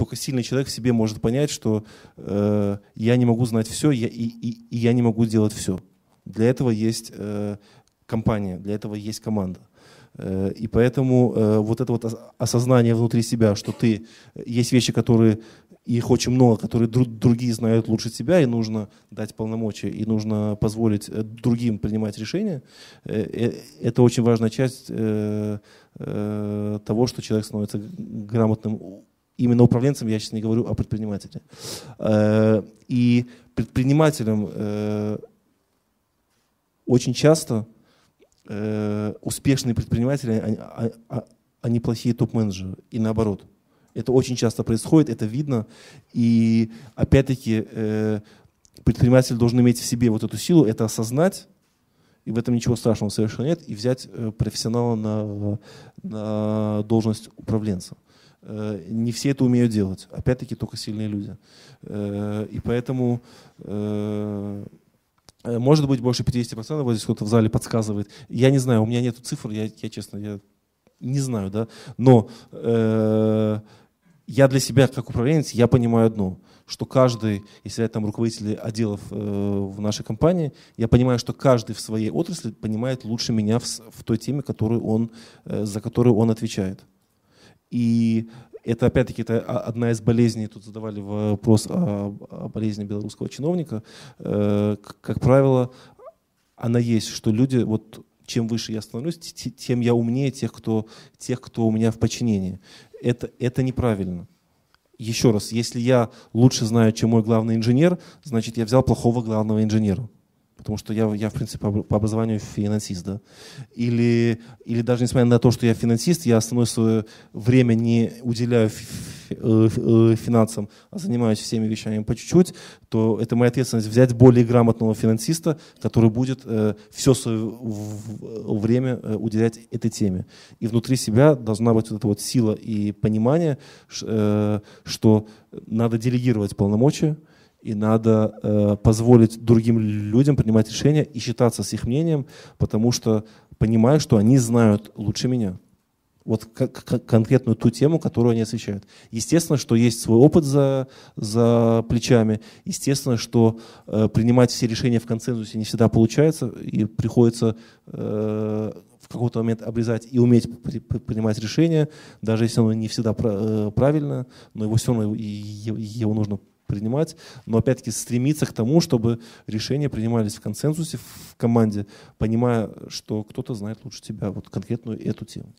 только сильный человек в себе может понять, что э, я не могу знать все, я, и, и, и я не могу делать все. Для этого есть э, компания, для этого есть команда. Э, и поэтому э, вот это вот осознание внутри себя, что ты э, есть вещи, которые их очень много, которые друг, другие знают лучше тебя, и нужно дать полномочия, и нужно позволить э, другим принимать решения. Э, это очень важная часть того, что человек становится грамотным именно управленцам, я сейчас не говорю о предпринимателе. Э, и предпринимателям э, очень часто э, успешные предприниматели, а, а, они плохие топ-менеджеры, и наоборот. Это очень часто происходит, это видно. И опять-таки предприниматель должен иметь в себе вот эту силу, это осознать, и в этом ничего страшного совершенно нет, и взять профессионала на, на должность управленца. Э, не все это умеют делать. Опять-таки только сильные люди. Э, и поэтому э, может быть больше 50%, вот здесь кто-то в зале подсказывает. Я не знаю, у меня нет цифр, я, я честно, я не знаю, да. Но я для себя, как управленец, я понимаю одно, что каждый, если я там руководитель отделов в нашей компании, я понимаю, что каждый в своей отрасли понимает лучше меня в, в той теме, которую он, за которую он отвечает. И это опять-таки это одна из болезней, тут задавали вопрос о, о болезни белорусского чиновника. Э, как правило, она есть, что люди, вот чем выше я становлюсь, тем я умнее тех, кто, тех, кто у меня в подчинении. Это, это неправильно. Еще раз, если я лучше знаю, чем мой главный инженер, значит, я взял плохого главного инженера потому что я, я в принципе, по образованию финансист, да, или, или даже несмотря на то, что я финансист, я основное свое время не уделяю э, э, финансам, а занимаюсь всеми вещами по чуть-чуть, то это моя ответственность взять более грамотного финансиста, который будет э, все свое время э, уделять этой теме. И внутри себя должна быть вот эта вот сила и понимание, э, что надо делегировать полномочия, и надо э, позволить другим людям принимать решения и считаться с их мнением, потому что понимаю, что они знают лучше меня. Вот конкретную ту тему, которую они освещают. Естественно, что есть свой опыт за, за плечами. Естественно, что э, принимать все решения в консенсусе не всегда получается, и приходится э, в какой-то момент обрезать и уметь при, при, принимать решения, даже если оно не всегда э, правильно, но его все равно его нужно принимать, но опять-таки стремиться к тому, чтобы решения принимались в консенсусе, в команде, понимая, что кто-то знает лучше тебя вот конкретную эту тему.